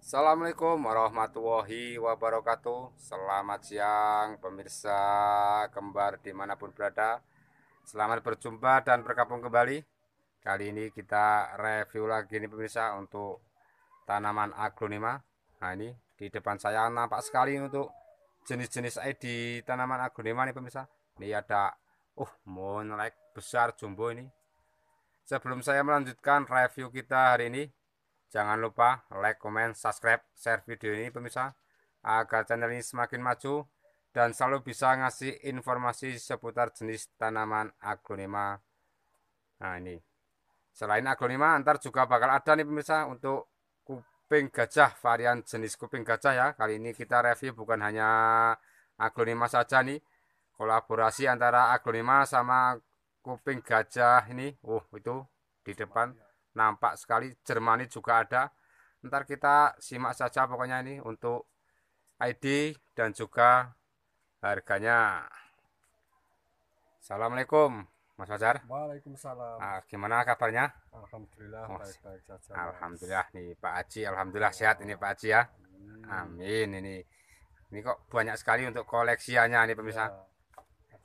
Assalamualaikum warahmatullahi wabarakatuh Selamat siang pemirsa kembar dimanapun berada Selamat berjumpa dan berkabung kembali Kali ini kita review lagi nih pemirsa untuk tanaman aglonema Nah ini di depan saya nampak sekali untuk jenis-jenis eh, ID tanaman aglonema nih pemirsa Ini ada uh moonlight besar jumbo ini Sebelum saya melanjutkan review kita hari ini Jangan lupa like, comment, subscribe, share video ini pemirsa agar channel ini semakin maju dan selalu bisa ngasih informasi seputar jenis tanaman aglonema. Nah ini. Selain aglonema, antar juga bakal ada nih pemirsa untuk kuping gajah, varian jenis kuping gajah ya. Kali ini kita review bukan hanya aglonema saja nih. Kolaborasi antara aglonema sama kuping gajah ini. Uh itu di depan nampak sekali Jermani juga ada ntar kita simak saja pokoknya ini untuk ID dan juga harganya Assalamualaikum Mas Fajar Waalaikumsalam nah, gimana kabarnya Alhamdulillah baik-baik saja Alhamdulillah nih Pak Haji Alhamdulillah sehat ini Pak Haji ya Amin, Amin ini ini kok banyak sekali untuk koleksiannya nih pemirsa ya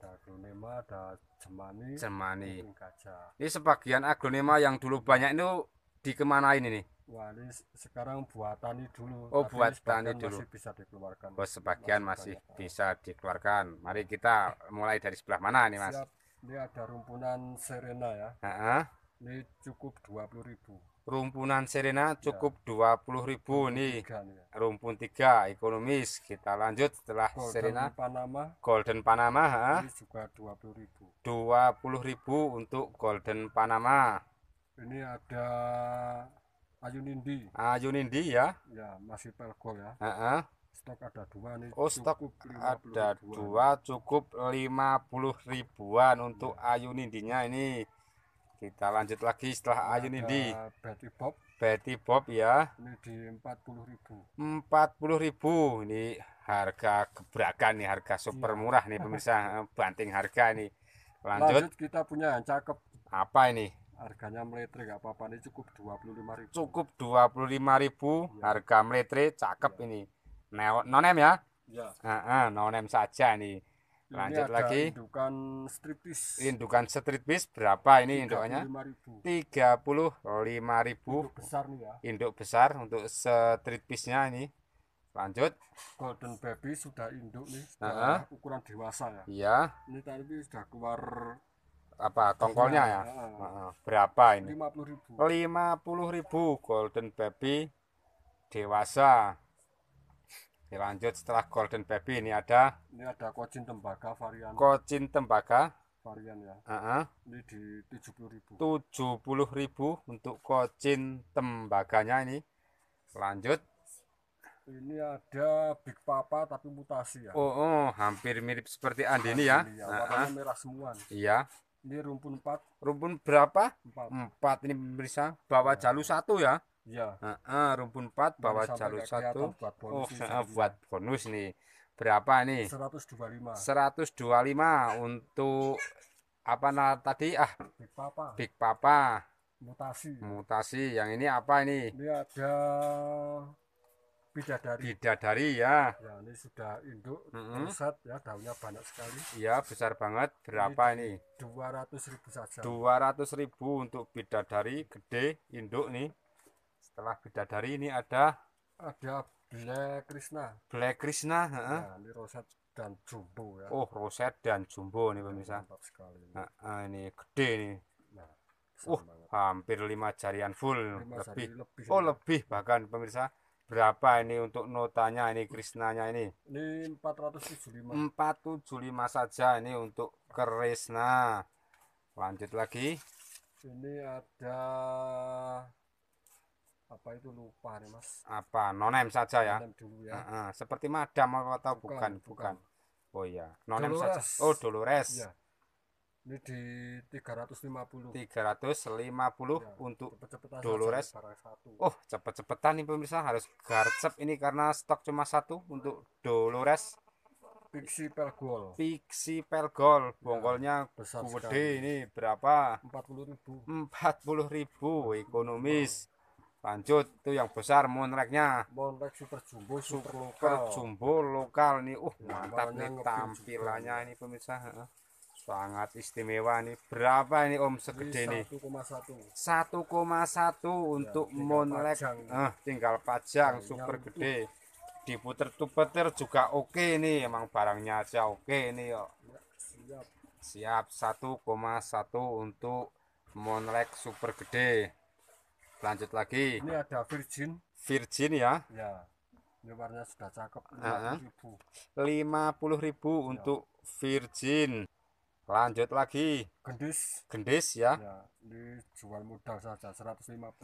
ada aglonema ada jemani jemani gajah ini sebagian aglonema yang dulu banyak itu dikemanain ini Wah, ini sekarang buat tani dulu. Oh, Tapi buat tani dulu. Masih bisa dikeluarkan. Oh, sebagian masih, masih bisa dikeluarkan. Mari kita mulai dari sebelah mana nih, Mas? Siap. Ini ada rumpunan Serena ya. Uh -huh. Ini cukup 20.000 rumpunan Serena iya. cukup dua puluh ribu nih. Ya. Rumpun tiga ekonomis. Kita lanjut setelah Golden Serena Panama. Golden Panama ha? Ini juga 20.000. ribu untuk Golden Panama. Ini ada Ayunindi. Ayunindi ya. Ya, masih pelgol ya. Uh -uh. Stok ada dua nih. Oh, stok ada dua cukup lima puluh ribuan untuk ya. Ayunindinya ini. Kita lanjut lagi setelah ayun ini di Betty Bob. Betty Bob ya. Ini di 40.000. 40.000. Ini harga gebrakan nih, harga iya. super iya. murah nih pemirsa, banting harga nih. Lanjut. Lanjut kita punya yang cakep. Apa ini? Harganya meletri gak apa-apa ini cukup 25.000. Cukup 25.000 iya. harga meletri cakep iya. ini. Neo, nonem ya? Iya. uh -uh, nonem saja nih. Lanjut lagi. Indukan stripis Indukan stripis berapa ini indukannya tiga puluh lima ribu. Induk besar nih ya. Induk besar untuk stripisnya ini. Lanjut. Golden baby sudah induk nih, sudah uh -huh. ukuran dewasa ya. Iya. Ini tadi sudah keluar apa tongkolnya ya? Uh iya, iya. -huh. Berapa ini? puluh ribu golden baby dewasa. Oke lanjut setelah Golden Baby ini ada ini ada kocin tembaga varian kocin tembaga varian ya. Uh -huh. Ini di tujuh puluh ribu. Tujuh puluh ribu untuk kocin tembaganya ini. Lanjut. Ini ada Big Papa tapi mutasi ya. Oh, oh hampir mirip seperti Andini ya. ya. Uh -huh. merah semua. Iya. Ini rumpun empat. Rumpun berapa? Empat. Empat ini pemirsa. Bawa ya. jalu satu ya. Ya. Nah, ah, rumpun 4 bawa jalur 1. Buat bonus oh, nih, buat bonus nih. Berapa nih? 125. 125 untuk apa nah tadi ah Big Papa. Big Papa. Mutasi. Mutasi. Yang ini apa ini? Ini ada bidadari. Bidadari ya. Ya, ini sudah induk mm -hmm. ruset ya, daunnya banyak sekali. Iya, besar banget. Berapa ini? ini? 200.000 saja. 200.000 untuk bidadari gede induk nih setelah bidadari ini ada ada Black Krishna Black Krishna ya, ini roset dan jumbo ya oh roset dan jumbo nih pemirsa ini, nah, ini gede nih nah, uh, hampir lima jarian full lima lebih. Jari lebih oh lebih bahkan pemirsa berapa ini untuk notanya ini Krisnanya ini ini 475 475 saja ini untuk Krisna lanjut lagi ini ada apa itu lupa nih mas apa nonem saja ya, dulu ya. Uh -uh. seperti madam atau bukan bukan, bukan. oh ya nonem saja oh dolores ya. ini di 350 350 ya, untuk cepet dolores oh cepet-cepetan nih pemirsa harus garcep ini karena stok cuma satu untuk dolores Pixi Pelgol. Pixi Pelgol. Iya. Bonggolnya ya, besar gede ini berapa? 40.000. 40.000 ekonomis lanjut itu yang besar monreknya monrek super jumbo super, super lokal jumbo lokal nih uh mantap nih tampilannya ini pemirsa sangat istimewa nih berapa ini om segede ini 1,1 1,1 ya, untuk ya, monrek eh, tinggal pajang Kayanya super gede diputer tupeter juga oke ini nih emang barangnya aja oke ini nih yuk ya, siap siap 1,1 untuk monrek super gede Lanjut lagi. Ini ada virgin. Virgin ya. Ya. Ini warnanya sudah cakep. Lima puluh ribu ya. untuk ya. virgin. Lanjut lagi. Gendis. Gendis ya. ya ini jual modal saja 150. 150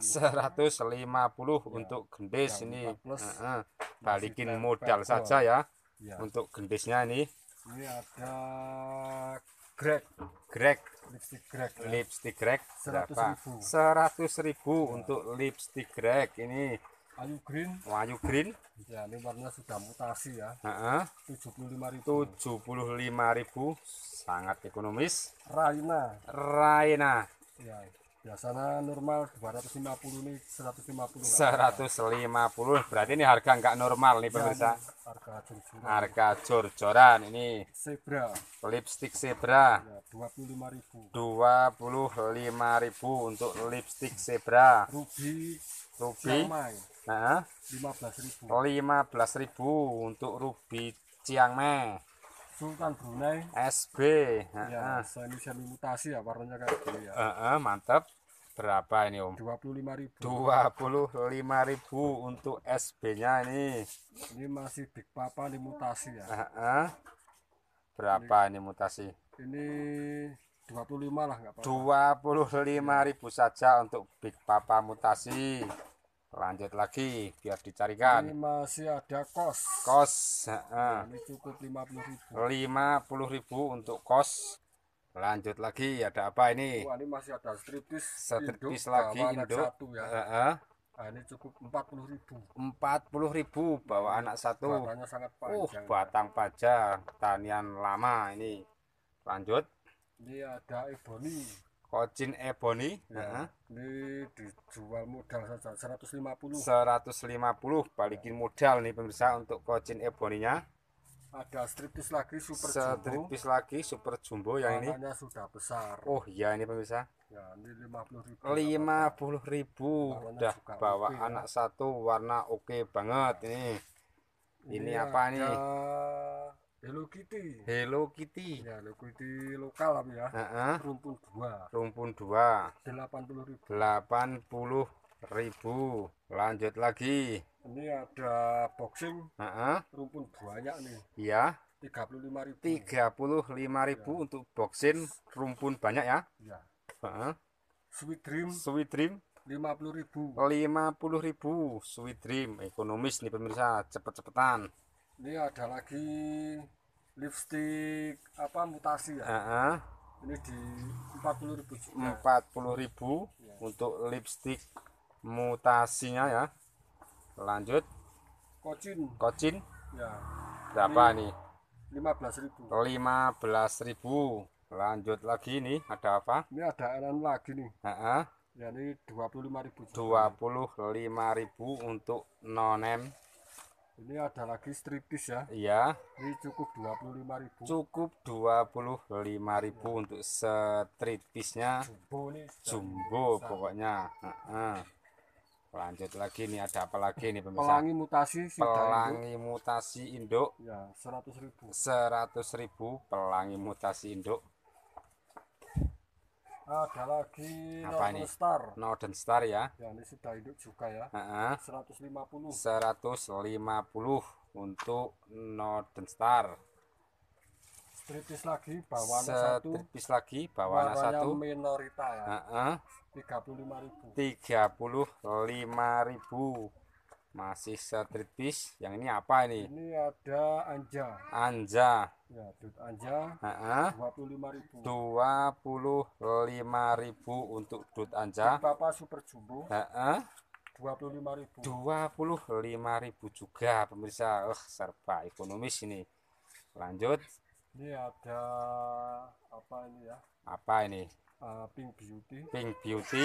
ya. untuk gendis ya, ini. Plus uh -uh. Balikin modal saja ya, ya. Untuk gendisnya ini. Ini ada Greg, Greg, lipstick Greg, ya. lipstick seratus berapa seratus ribu ya. untuk lipstick Greg, ini Ayu Green. Oh, Ayu Green. Ya, ini warnanya sudah mutasi ya. Tujuh puluh lima ribu. Tujuh puluh lima ribu, sangat ekonomis. Raina. Raina. Ya biasanya normal 250 nih 150 150 berarti ini harga enggak normal nih iya, pemirsa ya, harga jor-joran harga jor-joran ini zebra lipstick zebra ya, 25.000 25.000 untuk lipstick zebra ruby ruby nah 15.000 15.000 untuk ruby Chiang Mai Sultan Brunei SB ya uh, saya mutasi ya warnanya kayak gini ya uh, mantap berapa ini om 25.000 25.000 untuk SB nya ini ini masih Big Papa dimutasi ya uh, berapa ini, ini mutasi ini 25 lah nggak apa-apa 25.000 saja untuk Big Papa mutasi lanjut lagi biar dicarikan ini masih ada kos kos nah, ini cukup 50.000 50.000 untuk kos lanjut lagi ada apa ini oh, ini masih ada striptis striptis lagi induk satu ya. uh -uh. Nah, ini cukup 40.000 40.000 bawa anak satu batangnya sangat panjang uh, batang pajak tanian lama ini lanjut ini ada ebony Kocin Ebony. Ya. Uh-huh. Ini dijual modal saja 150. 150 balikin modal nih pemirsa untuk Kocin Eboninya. Ada striptis lagi super jumbo. Striptis lagi super jumbo yang ini. sudah besar. Oh iya ini pemirsa. Ya, ini 50.000. puluh ribu. udah bawa okay, ya. anak ya. satu warna oke okay banget ini. Ini, ini apa nih? Hello Kitty. Hello Kitty. Ya, Hello Kitty lokal ya. Uh -uh. Rumpun dua. Rumpun dua. Delapan puluh ribu. Delapan puluh ribu. Lanjut lagi. Ini ada boxing. Uh -uh. Rumpun banyak nih. Iya. Tiga puluh lima ribu. Tiga puluh lima ribu ya. untuk boxing rumpun banyak ya. Iya. Uh -uh. Sweet Dream. Sweet Dream. Lima puluh ribu. Lima puluh ribu. Sweet Dream ekonomis nih pemirsa cepet-cepetan ini ada lagi lipstick apa mutasi ya uh -huh. ini di empat puluh ribu empat puluh ribu iya. untuk lipstick mutasinya ya lanjut kocin kocin ya berapa ini, nih lima belas ribu lima belas ribu lanjut lagi nih ada apa ini ada elan lagi nih uh -huh. ya ini dua puluh lima ribu dua puluh lima ribu untuk nonem ini ada lagi stripis ya. Iya. Ini cukup 25.000. Cukup 25.000 ya. untuk stripisnya. Jumbo nih. Jumbo bisa. pokoknya. Nah, nah. Lanjut lagi nih ada apa lagi nih pemirsa? Pelangi mutasi Pelangi induk. mutasi induk. Ya, 100.000. 100.000 pelangi mutasi induk. Nah, ada lagi apa Northern ini? Star. Northern Star ya. Ya ini sudah hidup juga ya. Uh -huh. 150. 150 untuk Northern Star. Stripis lagi bawana satu. Stripis lagi bawana satu. Minorita ya. Uh -huh. 35.000. 35.000. Masih street fish. Yang ini apa ini? Ini ada anja. Anja. Ya, dut anja. Dua puluh lima ribu. Dua puluh lima ribu untuk dut anja. Dut papa super jumbo. Dua puluh lima ribu. Dua puluh lima ribu juga pemirsa. Uh, serba ekonomis ini. Lanjut. Ini ada apa ini ya? Apa ini? Uh, pink beauty. Pink beauty.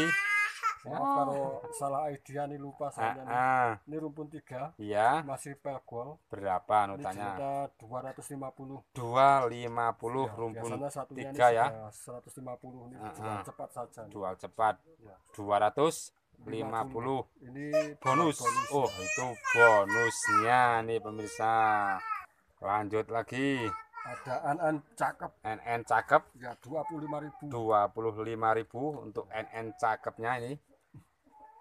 Ya, oh. Kalau salah ID ini lupa saya ah, nih. Ah. Ini rumpun tiga. Iya. Masih pelgol. Berapa nutanya? Dua ratus lima puluh. Dua lima puluh iya, rumpun tiga ya. Seratus lima puluh ini ah, jual cepat saja. Nih. Jual cepat. Iya. Dua ratus 50. Ini bonus. bonus. Oh, itu bonusnya nih pemirsa. Lanjut lagi. Ada NN cakep. NN cakep. Ya, 25.000. 25.000 untuk NN cakepnya ini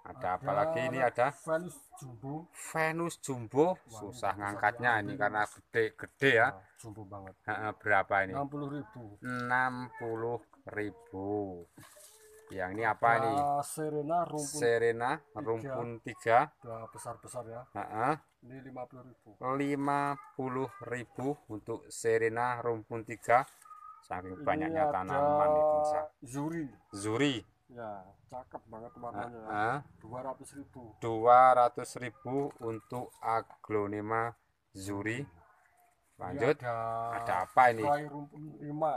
ada, ada apalagi ini ada Venus jumbo. Venus jumbo susah ngangkatnya ini karena gede-gede ya. Jumbo banget. Berapa ini? 60.000. 60.000. Yang ini apa ini? Serena rumpun. Serena rumpun 3. besar-besar ya. Heeh. Ini 50.000. 50.000 untuk Serena rumpun 3. Saking banyaknya tanaman itu. Zuri. Zuri Ya, cakep banget warnanya. Ah, ah. Dua ratus ribu. Dua ratus ribu untuk aglonema zuri. Lanjut, ya, ada, ada apa ini? Bikroy rumpun lima.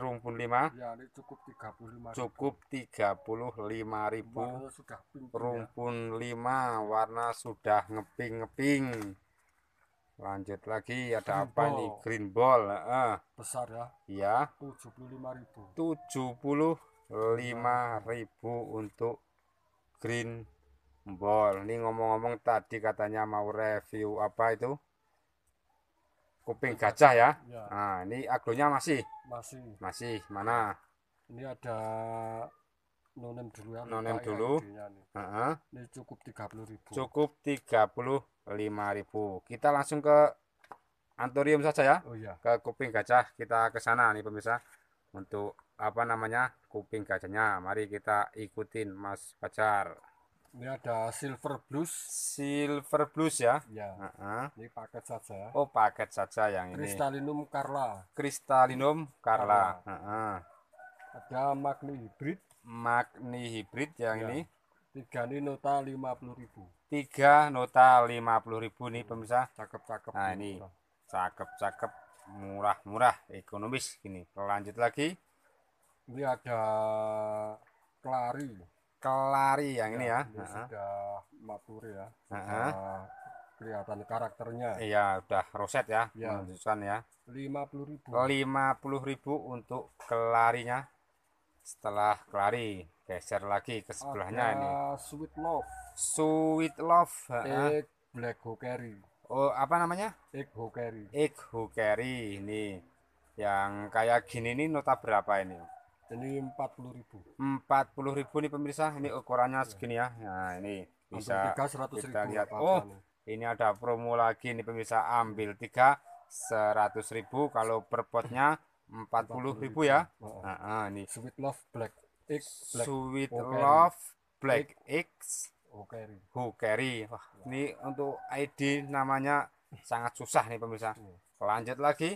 rumpun lima. Ya, ini cukup tiga puluh lima. Cukup tiga puluh lima ribu. sudah pink, ya. rumpun ya. lima, warna sudah ngeping ngeping. Lanjut lagi, ada green apa ball. Green ball. Uh. Besar ya? Ya. Tujuh puluh lima ribu. Tujuh puluh 5000 untuk green ball ini ngomong-ngomong tadi katanya mau review apa itu kuping gajah ya, ya. nah ini aglonya masih masih masih mana ini ada nonem dulu ya nonem ya, dulu uh -huh. ini cukup 30000 cukup ribu kita langsung ke antorium saja ya oh, ya. ke kuping gajah kita ke sana nih pemirsa untuk apa namanya kuping gajahnya mari kita ikutin Mas pacar ini ada silver blues silver blues ya ya uh -huh. ini paket saja oh paket saja yang kristalinum ini kristalinum carla kristalinum carla uh -huh. ada magni hybrid magni hybrid yang ya. ini tiga ini nota lima puluh ribu tiga nota lima puluh ribu nih pemirsa cakep cakep nah ini cakep cakep murah murah ekonomis ini lanjut lagi ini ada kelari kelari yang ya, ya, ini ya ini uh-huh. sudah matur ya sudah uh-huh. kelihatan karakternya iya udah roset ya, ya. menunjukkan ya lima puluh ribu lima puluh ribu untuk kelarinya setelah kelari geser lagi ke sebelahnya ada ini sweet love sweet love egg black hokeri oh apa namanya egg hokeri egg hokeri ini yang kayak gini ini nota berapa ini ini puluh ribu nih pemirsa, ini iya. ukurannya iya. segini ya. Nah, ini bisa 3 kita lihat. Oh, ini ada promo lagi nih pemirsa. Ambil iya. tiga seratus ribu kalau per potnya empat puluh ribu ya. Oh. Nah, ini Sweet Love Black X Black. Sweet okay. Love Black X Hukeri. Hukeri. Wah, ya. ini untuk ID namanya sangat susah nih pemirsa. Lanjut lagi.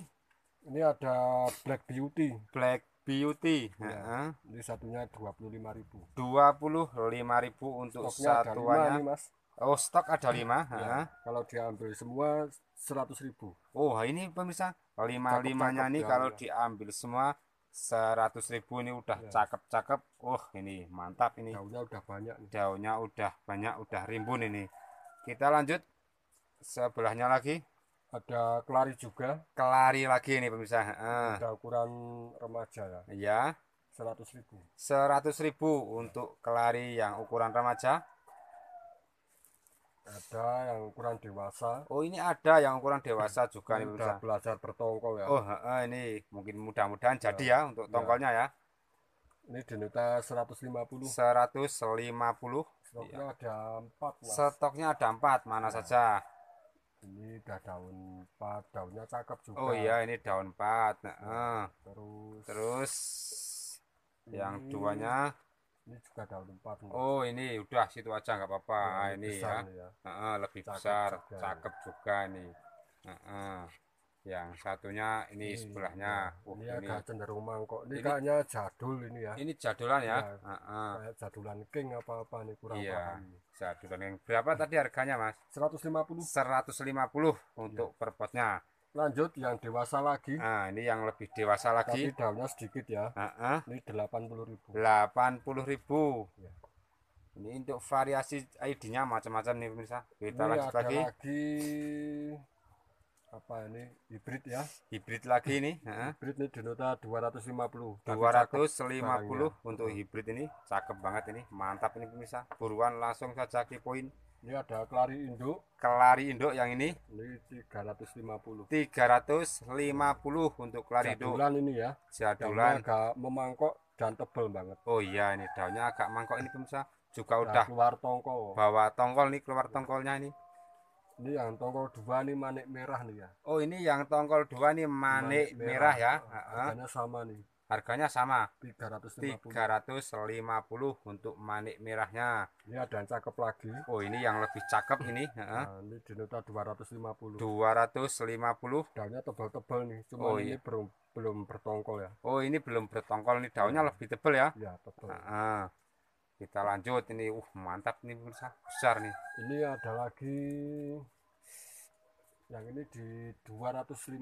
Ini ada Black Beauty. Black beauty ya. uh ini satunya dua puluh lima ribu dua puluh lima ribu untuk Stoknya satuannya ada 5, nih, mas. oh stok ada lima ya. kalau diambil semua seratus ribu oh ini pemirsa lima limanya ini ya, kalau ya. diambil semua seratus ribu ini udah ya. cakep cakep oh ini mantap ini daunnya udah banyak nih. daunnya udah banyak udah rimbun ini kita lanjut sebelahnya lagi ada kelari juga kelari lagi ini pemirsa ah. ada ukuran remaja ya iya seratus ribu seratus ribu untuk kelari yang ukuran remaja ada yang ukuran dewasa oh ini ada yang ukuran dewasa juga ini nih pemirsa belajar bertongkol ya oh eh, ini mungkin mudah-mudahan ya. jadi ya, ya untuk ya. tongkolnya ya, ya. ini denuta lima puluh. stoknya ada empat stoknya ada empat mana ya. saja ini udah daun 4 daunnya cakep juga oh iya ini daun 4 nah, nah, terus terus ini, yang duanya ini juga daun 4 enggak? oh ini udah situ aja nggak apa-apa oh, ah, ini besar, ya, ya. lebih cakep besar juga. cakep juga ini nah, yang satunya ini hmm. sebelahnya oh, ini, ini agak cenderung mangkok ini, ini kayaknya jadul ini ya ini jadulan ya, ya uh -uh. kayak jadulan king apa apa nih kurang iya, paham jadulan king berapa tadi harganya mas 150 150 untuk iya. per potnya lanjut yang dewasa lagi nah ini yang lebih dewasa lagi tapi daunnya sedikit ya uh -uh. ini 80.000 80.000 ribu. Iya. ini untuk variasi ID-nya macam-macam nih pemirsa kita ini lanjut lagi lagi apa ini hibrid ya hibrid lagi ini hibrid ini Denota 250 250 untuk hibrid ini cakep banget ini mantap ini pemirsa buruan langsung saja ke poin ini ada kelari induk kelari induk yang ini ini 350 350 untuk kelari induk jadulan ini ya jadulan agak memangkok dan tebel banget oh iya ini daunnya agak mangkok ini pemirsa juga nah, udah keluar tongkol bawa tongkol nih keluar tongkolnya ini ini yang tongkol dua nih manik merah nih ya. Oh ini yang tongkol dua nih manik, manik merah, merah ya. Oh, harganya sama nih. Harganya sama. 350. 350 untuk manik merahnya. Ini ada yang cakep lagi. Oh ini yang lebih cakep ini. Nah, ini di nota 250. 250. Daunnya tebal-tebal nih. Cuma oh, ini iya. belum belum bertongkol ya. Oh ini belum bertongkol nih daunnya iya. lebih tebal ya. Ya tebal. Nah, kita lanjut ini uh mantap nih pemirsa besar nih ini ada lagi yang ini di 250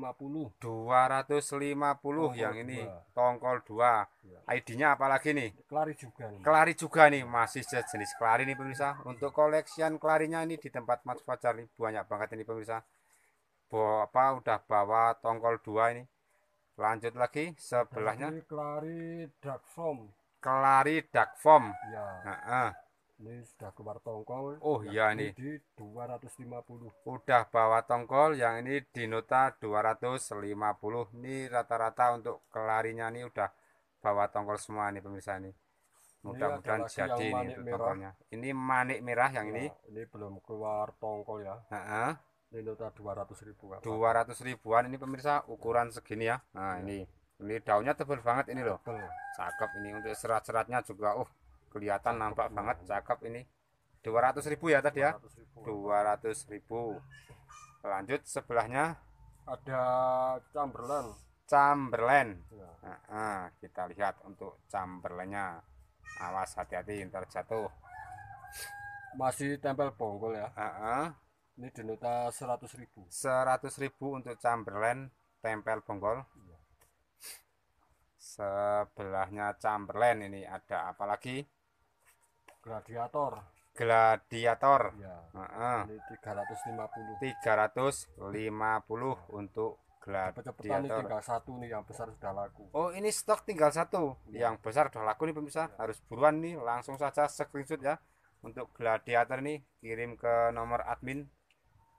250 tongkol yang dua. ini tongkol dua. ya. ID-nya apalagi nih kelari juga nih. kelari juga nih masih jenis kelari nih pemirsa untuk koleksian kelarinya ini di tempat Mas Fajar nih banyak banget ini pemirsa bawa apa udah bawa tongkol dua ini lanjut lagi sebelahnya kelari dark form kelari dark form. Ya. Heeh. Ini sudah keluar tongkol. Oh iya ini. Di 250. Udah bawa tongkol, yang ini di nota 250. Ini rata-rata untuk kelarinya ini udah bawa tongkol semua nih pemirsa nih. Mudah-mudahan jadi ini tongkolnya. Ini manik merah yang ya, ini. Ini belum keluar tongkol ya. Heeh. Ini nota 200 ribuan. 200 ribuan ini pemirsa ukuran segini ya. Nah, ya. ini. Ini daunnya tebal banget ini loh. Cakep ini untuk serat-seratnya juga uh kelihatan nampak banget cakep ini. 200 ribu ya tadi ya. 200 ribu. Lanjut sebelahnya ada Chamberlain. Chamberlain. Nah, iya. kita lihat untuk Chamberlainnya. Awas hati-hati ntar jatuh. Masih tempel bonggol ya. Uh -uh. Ini denota 100 ribu. 100 ribu untuk Chamberlain tempel bonggol sebelahnya Chamberlain ini ada apa lagi gladiator gladiator ya. uh -uh. ini 350 350 iya. untuk gladiator. Ini tinggal satu nih yang besar sudah laku. Oh ini stok tinggal satu ya. yang besar sudah laku nih pemirsa. Ya. Harus buruan nih langsung saja screenshot ya untuk gladiator nih kirim ke nomor admin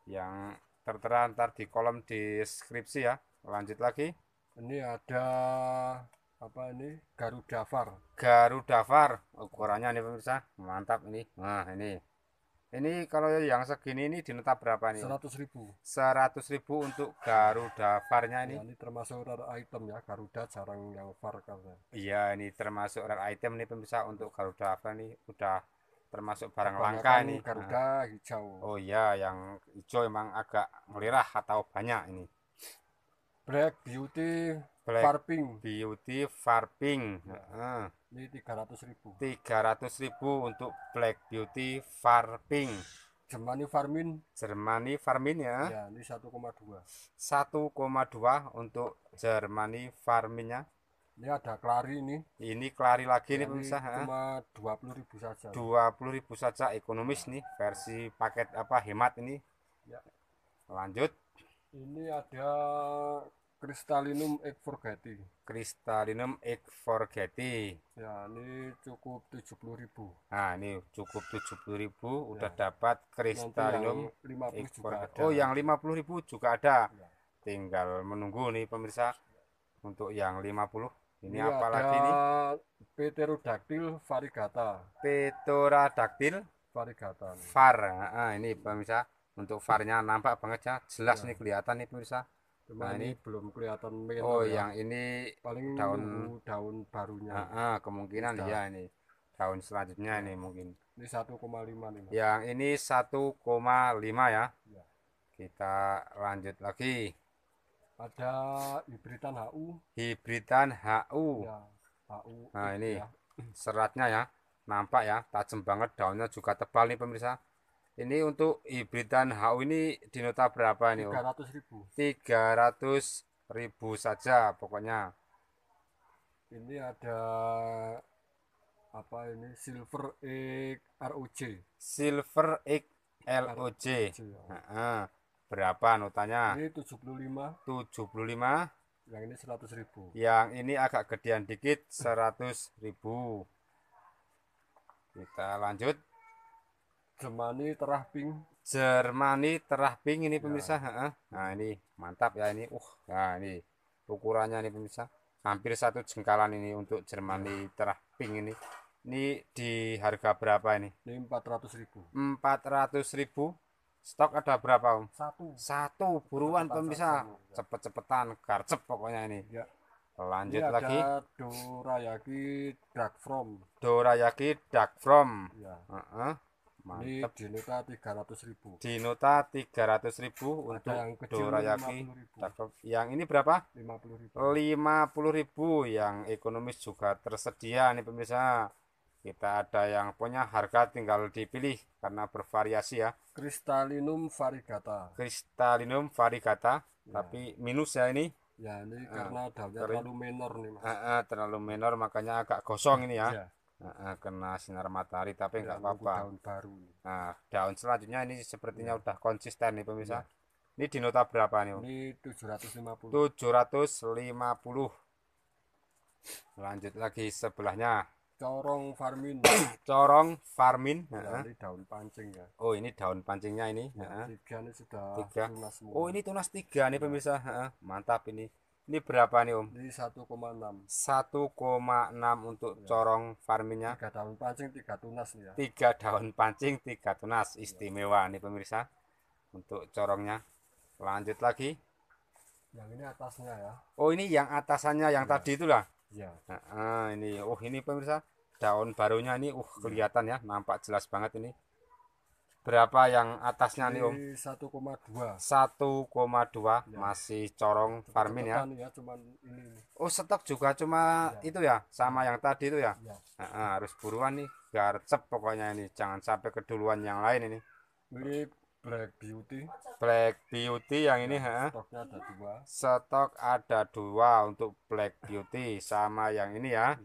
yang tertera ntar di kolom deskripsi ya. Lanjut lagi. Ini ada apa ini Garuda Far Garuda Far oh, ukurannya ini pemirsa mantap ini nah ini ini kalau yang segini ini dinetap berapa nih seratus ribu seratus ribu untuk Garuda Farnya ini ya, ini termasuk rare item ya Garuda jarang yang Far karena iya ini termasuk rare item nih pemirsa untuk Garuda Far nih udah termasuk barang langka ini Garuda nah. hijau oh iya yang hijau emang agak melirah atau banyak ini Black Beauty Black Farping. Beauty Farping. ratus ribu. Ini ratus ribu untuk Black Beauty Farping. Jermani Farmin. Jermani Farmin ya. Ya, ini 1,2. 1,2 untuk Jermani Farminnya. Ini ada Klari ini. Ini Klari lagi ini nih pemirsa. Cuma dua puluh ribu saja. Dua puluh ribu saja ekonomis nih versi paket apa hemat ini. Ya. Lanjut. Ini ada Kristalinum X Forgetti. Kristalinum X Forgetti. Ya, ini cukup 70.000. Nah, ini cukup 70.000 ya. udah dapat Kristalinum X Oh, yang 50.000 juga ada. Ya. Tinggal menunggu nih pemirsa untuk yang 50. Ini ya, apa lagi nih? Pterodactyl varigata. Pterodactyl varigata. Var. Nah, ini pemirsa untuk varnya nampak banget ya, jelas ya. nih kelihatan nih pemirsa Cuma nah, ini, ini belum kelihatan main. Oh, ya. yang ini paling daun daun barunya. Ah, ah kemungkinan Sudah. ya ini daun selanjutnya iya. ini mungkin. Ini 1,5 nih. Yang ini 1,5 ya. ya. Kita lanjut lagi. Ada hibridan HU. Hibridan HU. Ya, HU. Nah, ini ya. seratnya ya. Nampak ya, tajam banget daunnya juga tebal nih pemirsa. Ini untuk hibridan HU ini di nota berapa nih? 300 ribu. 300 ribu saja pokoknya. Ini ada apa ini Silver Egg ROJ. Silver Egg LOJ. Nah, berapa notanya? Ini 75. 75. Yang ini 100 ribu. Yang ini agak gedean dikit 100 ribu. Kita lanjut. Jermani terah pink. Jermani terah pink ini ya. pemirsa. Ya. Nah ini mantap ya ini. Uh, nah ini ukurannya ini pemirsa. Hampir satu jengkalan ini untuk Jermani ya. terah pink ini. Ini di harga berapa ini? Ini empat ratus ribu. Empat ratus ribu. Stok ada berapa om? Satu. Satu buruan Cepetan pemirsa. Ya. Cepet-cepetan garcep pokoknya ini. Ya. Lanjut ini lagi. Dorayaki Dark From. Dorayaki Dark From. Ya. Uh -uh Mantap. di nota 300 ribu ribu untuk yang Dorayaki. Yang ini berapa? ribu puluh ribu yang ekonomis juga tersedia nih pemirsa. Kita ada yang punya harga tinggal dipilih karena bervariasi ya. Kristalinum varigata. Kristalinum varigata, ya. tapi minus ya ini. Ya, ini ah, karena uh, terlalu minor nih, Mas. Uh, uh, terlalu minor makanya agak gosong ini ya. ya Nah, kena sinar matahari tapi iya, nggak apa-apa. Daun baru. Nah, daun selanjutnya ini sepertinya ya. udah konsisten nih pemirsa. Ya. Ini di nota berapa nih? Tujuh Ini 750. 750. Lanjut lagi sebelahnya. Corong Farmin. Corong Farmin. Ya, nah. Ini daun pancing ya. Oh, ini daun pancingnya ini. Ya, nah. Tiga ini sudah tiga. tunas semua. Oh, ini tunas tiga nih iya. pemirsa. Nah. Mantap ini. Ini berapa nih Om? Ini 1,6. 1,6 untuk ya. corong farmingnya. Tiga daun pancing, tiga tunas nih ya. Tiga daun pancing, tiga tunas iya. istimewa ya. nih pemirsa untuk corongnya. Lanjut lagi. Yang ini atasnya ya. Oh ini yang atasannya yang ya. tadi itulah. Ya. Nah, ini, oh ini pemirsa daun barunya ini, uh iya. kelihatan ya, nampak jelas banget ini berapa yang atasnya nih Om? 1,2. 1,2 dua ya. masih corong farmin ya. ya oh, stok juga cuma ya. itu ya, sama yang tadi itu ya. harus buruan nih, garcep pokoknya ini, jangan sampai keduluan yang lain ini. Ini Black Beauty. Black Beauty yang ini, ya, Stoknya ada dua. Stok ada dua untuk Black Beauty sama yang ini ya.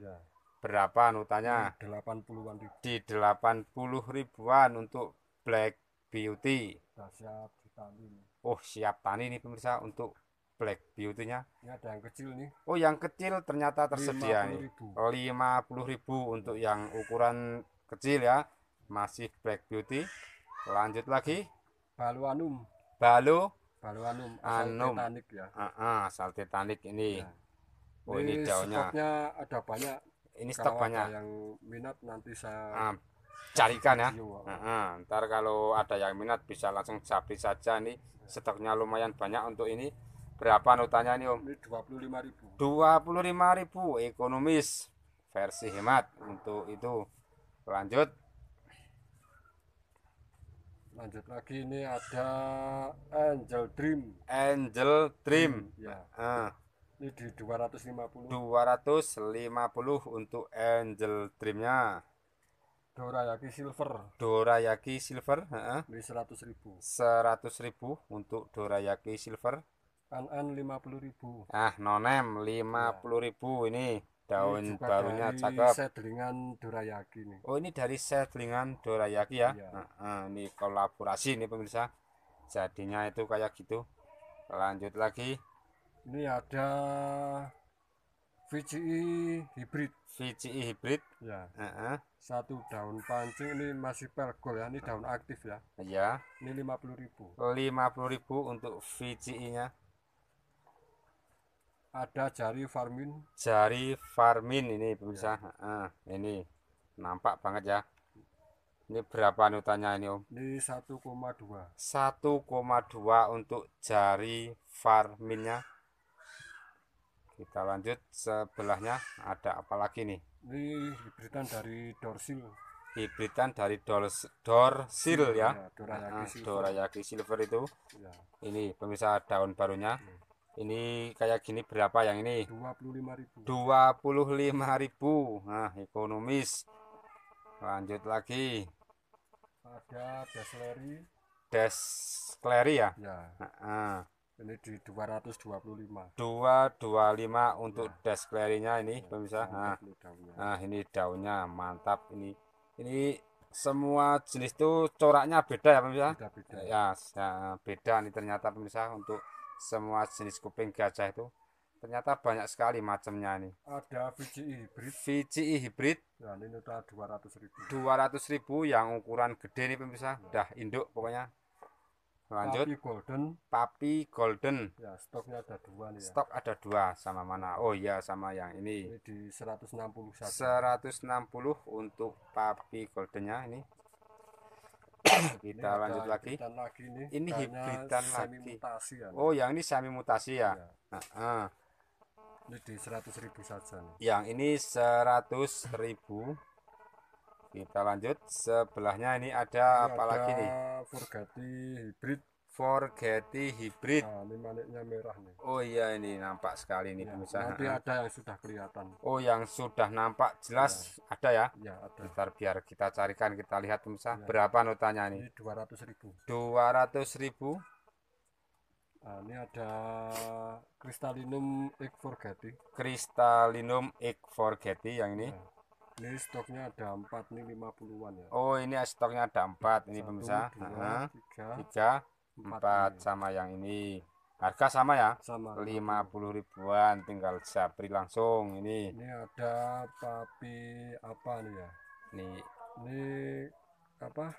Berapa nutanya? Di 80 puluh Di 80 ribuan untuk Black Beauty. Sudah siap ditani. Oh, siap tani nih pemirsa untuk Black Beauty-nya. Ini ada yang kecil nih. Oh, yang kecil ternyata tersedia 50 nih. Lima puluh ribu untuk yang ukuran kecil ya. Masih Black Beauty. Lanjut lagi. Baluanum. Balu. Baluanum. Anum. Anum. Titanic ya. Uh -uh, asal Titanic ini. Ya. Oh, ini, ini daunnya. ada banyak. Ini stok banyak. Yang minat nanti saya. Uh carikan ya. Nah, ntar kalau ada yang minat bisa langsung japri saja nih stoknya lumayan banyak untuk ini. Berapa notanya nih Om? Ini 25.000. 25.000 ekonomis versi hemat untuk itu. Lanjut. Lanjut lagi ini ada Angel Dream. Angel Dream. Hmm, ya. Ah. Ini di 250. 250 untuk Angel Dreamnya Dorayaki Silver. Dorayaki Silver, heeh. Beli 100 ribu. Seratus ribu untuk Dorayaki Silver. lima puluh ribu. Ah, nonem lima puluh ribu iya. ini daun ini barunya dari cakep. Sedlingan Dorayaki nih. Oh, ini dari sedlingan Dorayaki ya. ya. Nah, nah, ini kolaborasi nih pemirsa. Jadinya itu kayak gitu. Lanjut lagi. Ini ada VCI hybrid. VCI hybrid. Ya. Uh -huh. Satu daun pancing ini masih pergol ya, ini ah. daun aktif ya. Iya. Ini lima lima puluh ribu puluh ribu untuk VCI-nya. Ada jari farmin. Jari farmin ini pemirsa. Ya. Uh, ini nampak banget ya. Ini berapa nutanya ini, Om? Ini satu satu koma dua koma dua untuk jari farminnya kita lanjut sebelahnya ada apa lagi nih ini hibritan dari dorsil Hibritan dari dors, dorsil ya, ya dorayaki, nah, silver. dorayaki silver itu ya. ini pemirsa daun barunya ya. ini kayak gini berapa yang ini 25.000 25.000 nah ekonomis lanjut lagi ada desleri desleri ya, ya. Nah, nah ini di 225 225 untuk ya. dash clearingnya ini ya, pemirsa nah, nah ini daunnya mantap ini ini semua jenis itu coraknya beda ya pemirsa beda, beda. Ya, ya beda nih ternyata pemirsa untuk semua jenis kuping gajah itu ternyata banyak sekali macamnya ini. ada VCI hybrid VCI hybrid dan ya, ini udah 200 ribu 200 ribu yang ukuran gede nih pemirsa ya. dah induk pokoknya lanjut papi golden papi golden ya stoknya ada dua nih ya. stok ada dua sama mana oh ya sama yang ini, ini di 160 saja. 160 untuk papi goldennya ini kita ini lanjut lagi lagi nih ini hibridan lagi mutasi ya, oh yang ini semi mutasi ya, ya. Nah, uh. ini di 100.000 saja nih yang ini 100.000 kita lanjut sebelahnya ini ada ini apa ada lagi nih? Forgati hybrid. Forgati hybrid. Nah, ini maniknya merah nih. Oh iya ini nampak sekali nih ya, Nanti ada yang sudah kelihatan. Oh yang sudah nampak jelas ya. ada ya? Ya ada. Bentar biar kita carikan kita lihat pengusaha ya. berapa notanya nih? Ini 200.000 ribu. 200 ribu. Nah, ini ada Kristalinum X Forgati. Kristalinum X Forgati yang ini. Ya ini stoknya ada empat nih 50-an ya oh ini stoknya ada empat ini pemirsa tiga, empat sama yang ini harga sama ya sama lima puluh ribuan tinggal japri langsung ini ini ada papi apa nih ya ini ini apa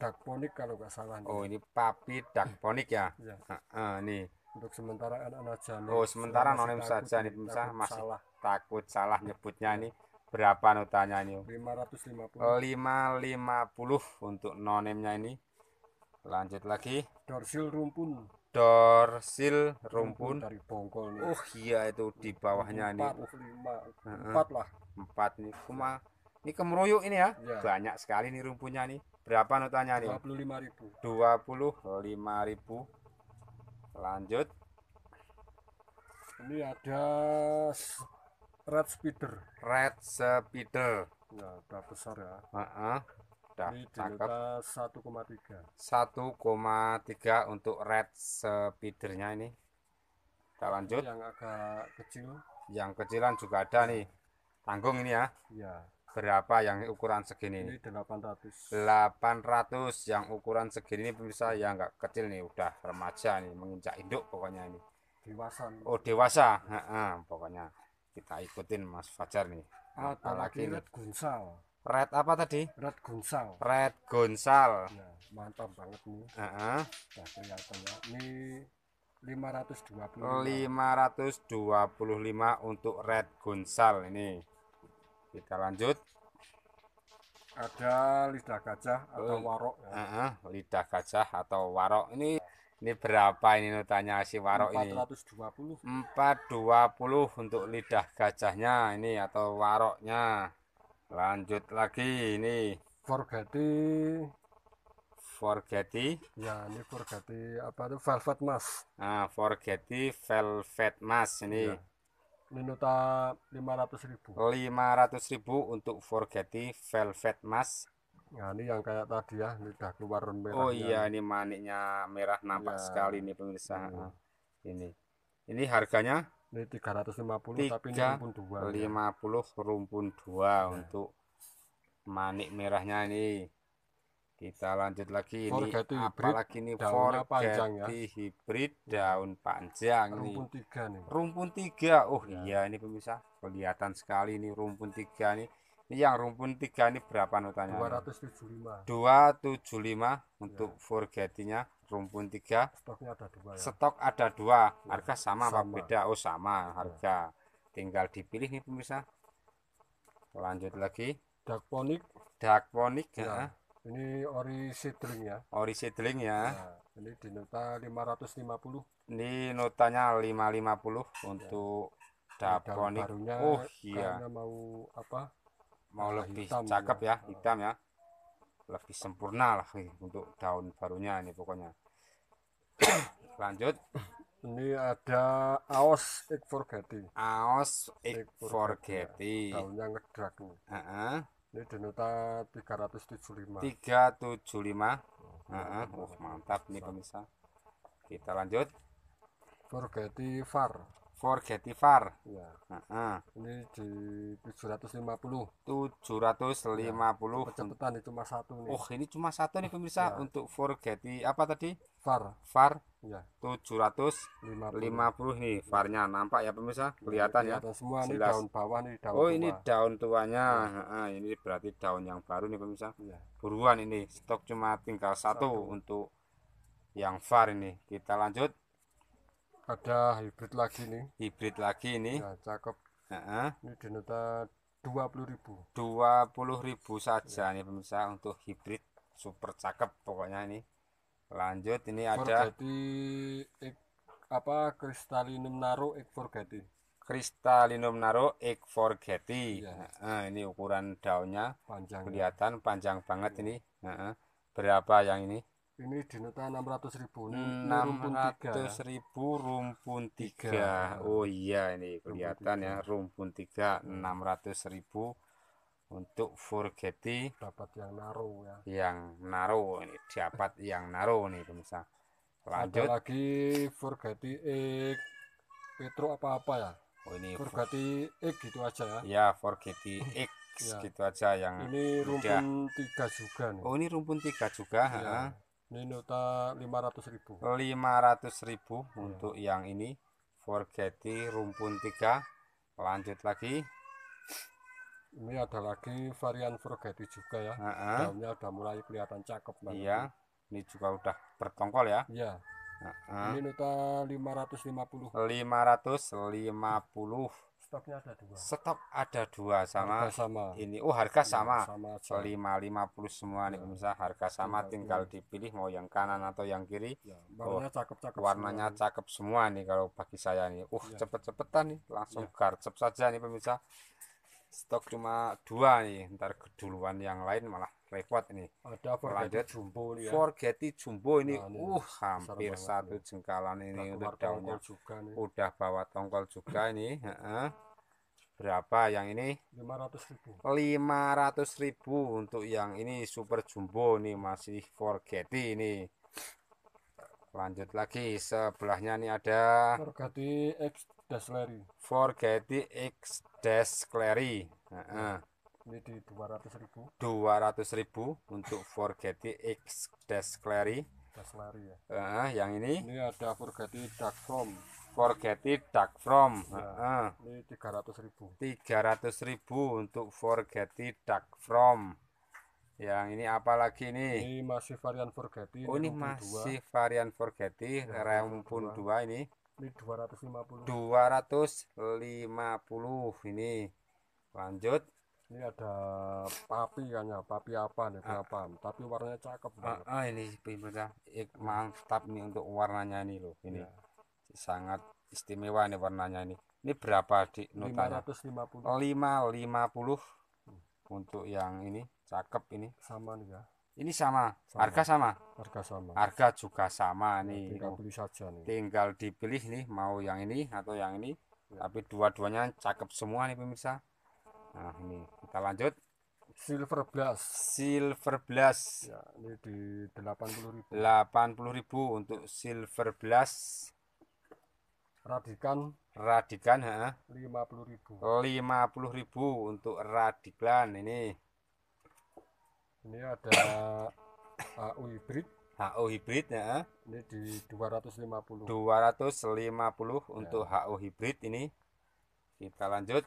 dakponik kalau nggak salah nih. oh ini papi dakponik ya, ya. Uh, uh, nih untuk sementara anak-anak jalan oh sementara nonim saja nih pemirsa masih salah. takut salah nyebutnya ini berapa notanya ini 550 550 untuk nonemnya ini lanjut lagi dorsil rumpun dorsil rumpun, dari bongkol nih. oh iya itu di bawahnya empat, ini oh, lima, empat lah empat nih kuma ini kemeruyuk ini ya, ya. banyak sekali nih rumpunnya nih berapa notanya nih 25.000 25.000 lanjut ini ada Red Spider. Red Spider. Ya, udah besar ya. Heeh. Uh Udah Ini cakep. 1,3. 1,3 untuk red spidernya ini. Kita lanjut. Ini yang agak kecil. Yang kecilan juga ada ya. nih. Tanggung ini ya. Iya. Berapa yang ukuran segini? Ini 800. 800 yang ukuran segini pemirsa ya nggak kecil nih, udah remaja nih, menginjak induk pokoknya ini. Dewasa. Oh, dewasa. Heeh, pokoknya kita ikutin Mas Fajar nih lagi Red Gunsal Red apa tadi Red Gunsal Red Gunsal nah, mantap banget nih uh -huh. nah, ya ini 525 525 untuk Red Gunsal ini kita lanjut ada lidah gajah atau eh, warok uh ya. -huh. lidah gajah atau warok ini ini berapa ini notanya si warok 420. ini? 420 untuk lidah gajahnya ini atau waroknya. Lanjut lagi ini. Forgati Forgeti. Ya, ini Forgeti apa itu Velvet Mas. Ah, Forgeti Velvet Mas ini. Ya. Minuta 500.000. ribu untuk Forgetty Velvet Mas. Nah, ini yang kayak tadi ya, ini udah keluar merah. Oh iya, ini maniknya merah iya. nampak ya. sekali nih pemirsa. Hmm. Ini. Ini harganya ini 350 3, tapi ini rumpun 2. 50 ya. rumpun 2 ya. untuk manik merahnya ini. Kita lanjut lagi ini apalagi ini forget panjang ya. hybrid daun panjang rumpun ini. 3 nih. Rumpun 3. Oh ya. iya ini pemirsa, kelihatan sekali ini rumpun 3 nih yang rumpun tiga ini berapa notanya? 275. 275 untuk ya. forgetinya rumpun tiga. Stoknya ada dua. Ya? Stok ada dua. Harga sama, ya, sama apa beda? Oh sama ya. harga. Ya. Tinggal dipilih nih pemirsa. Lanjut lagi. Dakponik. Dakponik ya. ya. Ini ori seedling ya. Ori seedling ya. ya. Ini di nota 550. Ini notanya 550 ya. untuk dakponik. Oh iya. Karena mau apa? mau lebih hitam, cakep ya hitam ya lebih sempurna lah untuk daun barunya ini pokoknya lanjut ini ada aos forgeti aos ekforgeti forgeti ya. daunnya ngedrak nih uh -huh. ini denota 375 375 uh -huh. Uh mantap nih pemirsa kita lanjut forgeti var Forgetivar. Ya. Heeh. Ini di 750. 750. Ya, Kecepatan itu cuma satu nih. Oh, ini cuma satu nih pemirsa ya. untuk geti apa tadi? VAR. VAR. Ya. 750 50 nih VAR-nya. Iya. Nampak ya pemirsa? Iya, kelihatan ya. ya. Semua ini daun bawah nih daun Oh, tua. ini daun tuanya. Ya. Nah, ini berarti daun yang baru nih pemirsa. Ya. Buruan ini. Stok cuma tinggal satu, satu. untuk yang far ini. Kita lanjut ada hybrid lagi nih hybrid lagi ini ya, cakep uh -huh. ini denota 20.000 20.000 saja ya. nih pemirsa untuk hybrid super cakep pokoknya ini lanjut ini ada jadi apa kristalinum naro ek forgeti. kristalinum naro ek forgeti. ya. nah, ini ukuran daunnya panjang kelihatan panjang banget ya. ini nah, berapa yang ini ini di nota ratus ribu ya? enam ratus ribu rumpun 3 oh iya ini kelihatan rumpun ya rumpun 3 600 ribu untuk forgeti dapat yang naruh ya yang naruh ini dapat yang naruh nih pemirsa lanjut Ada lagi forgeti X petro apa-apa ya oh ini forgeti X gitu aja ya ya forgeti X ya. gitu aja yang ini rumpun tiga juga nih. oh ini rumpun tiga juga ya. ha ini nota 500 ribu. 500 ribu iya. untuk yang ini. Forgetti rumpun tiga. Lanjut lagi. Ini ada lagi varian Forgetti juga ya. Uh -huh. Daunnya udah mulai kelihatan cakep banget. Iya. Ini juga udah bertongkol ya. Iya. Uh -huh. Ini nota 550. 550 stoknya ada dua stok ada dua sama sama ini oh harga iya, sama lima lima puluh semua ya. nih iya, pemirsa harga sama ya, tinggal ya. dipilih mau yang kanan atau yang kiri ya, warnanya oh, cakep cakep warnanya semua. cakep semua nih kalau bagi saya nih uh ya. cepet cepetan nih langsung ya. garcep saja nih pemirsa stok cuma dua nih ntar keduluan yang lain malah repot ini. Ada forgetti jumbo ya. Forgetti jumbo ini, nah, ini uh hampir satu ini. jengkalan ini udah daunnya juga nih. Udah bawa tongkol juga ini, heeh. Berapa yang ini? 500.000. 500.000 untuk yang ini super jumbo ini masih forgetti ini. Lanjut lagi sebelahnya nih ada forgetti X Descleri. Forgetti X Descleri. Heeh. Nah. Ini di 200 ribu 200 ribu untuk Forgetti X Dash Clary. Dash Clary ya uh, yang ini ini ada Forgetti Dark From Forgetti Dark From ya, uh, ini 300 ribu 300 ribu untuk Forgetti Dark From yang ini apa lagi nih? ini masih varian Forgetti oh ini, masih 2. varian Forgetti ya, Realm pun 2. 2 ini ini 250 250 ini lanjut ini ada papi kan ya, papi apa nih berapa? Ah. Tapi warnanya cakep ah, banget. Ah, ah ini pemirsa, eh, mantap nih untuk warnanya ini loh. Ini ya. sangat istimewa nih warnanya ini. Ini berapa di notanya? lima puluh untuk yang ini cakep ini. Sama nih ya. Ini sama. sama, harga sama. Harga sama. Harga juga sama nih. Tinggal beli saja nih. Tinggal dipilih nih mau yang ini atau yang ini. Ya. Tapi dua-duanya cakep semua nih pemirsa nah ini kita lanjut silver blast silver blast ya, ini di 80.000 80.000 untuk silver blast radikan radikan ha 50.000 50.000 untuk Radiklan ini ini ada AU hybrid HO hybrid ya. Ini di 250. 250 ya. untuk HO hybrid ini. Kita lanjut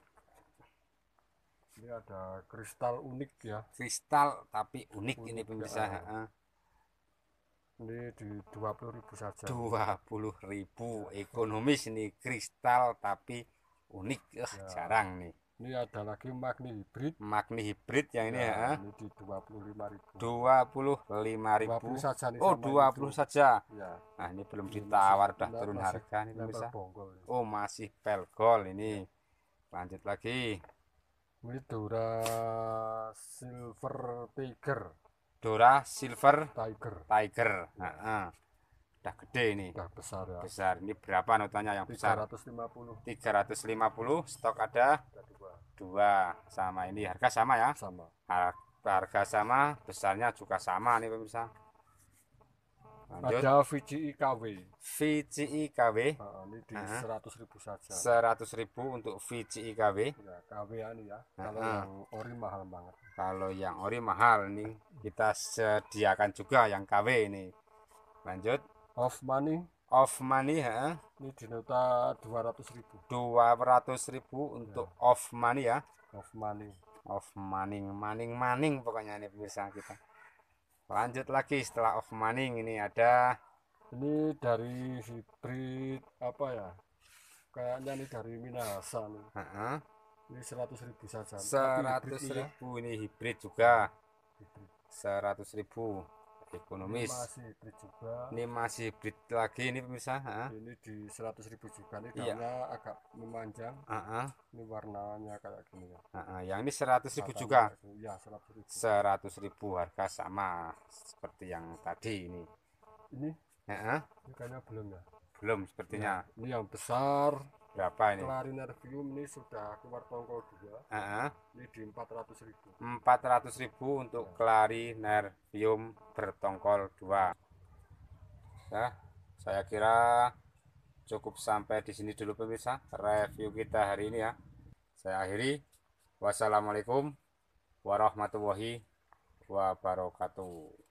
ini ada kristal unik ya kristal tapi unik, unik ini pemirsa ya. ini di 20.000 saja 20.000 ekonomis ini kristal tapi unik ya. ya. jarang nih ini ada lagi magni hibrid magni hibrid yang ini ya, ya. ini di 25.000 25.000 20 saja nih oh 20 itu. saja ya. nah ini belum ini ditawar masih, udah turun harga ini pemirsa oh masih pelgol ini ya. lanjut lagi ini Dora Silver Tiger. Dora Silver Tiger. Tiger. Nah, nah. Udah gede ini. Udah besar ya. Besar. Ini berapa notanya yang 350. besar? 350. 350 stok ada dua. dua. Sama ini harga sama ya? Sama. Harga sama, besarnya juga sama nih pemirsa. Ada VCI KW. VCI KW. Nah, ini di seratus ribu saja. Seratus ribu untuk VCI KW. Ya, KW ini anu ya. Kalau yang ori mahal banget. Kalau yang ori mahal nih kita sediakan juga yang KW ini. Lanjut. Off money. Off money ya. Ini di nota dua ratus ribu. Dua ratus ribu untuk ya. off money ya. Off money. Off money, maning maning pokoknya ini pemirsa kita lanjut lagi setelah off maning ini ada ini dari hibrid apa ya kayaknya ini dari Minasa nih uh -huh. ini seratus ribu saja ya. seratus ribu ya. ini hibrid juga seratus ribu ekonomis ini masih hybrid juga ini masih hybrid lagi ini pemirsa ha? ini di 100 ribu juga ini iya. daunnya agak memanjang uh -ha. ini warnanya kayak gini ya ha -ha. yang ini 100 ribu nah, juga ya 100 ribu. 100 iya, ribu harga sama seperti yang tadi ini ini uh -ha. ini kayaknya belum ya belum sepertinya ya, ini yang besar berapa ini? Klariner View ini sudah keluar tongkol dua. Uh -huh. Ini di empat ratus ribu. Empat ratus ribu untuk ya. Klariner View bertongkol dua. ya, saya kira cukup sampai di sini dulu pemirsa review kita hari ini ya. Saya akhiri. Wassalamualaikum warahmatullahi wabarakatuh.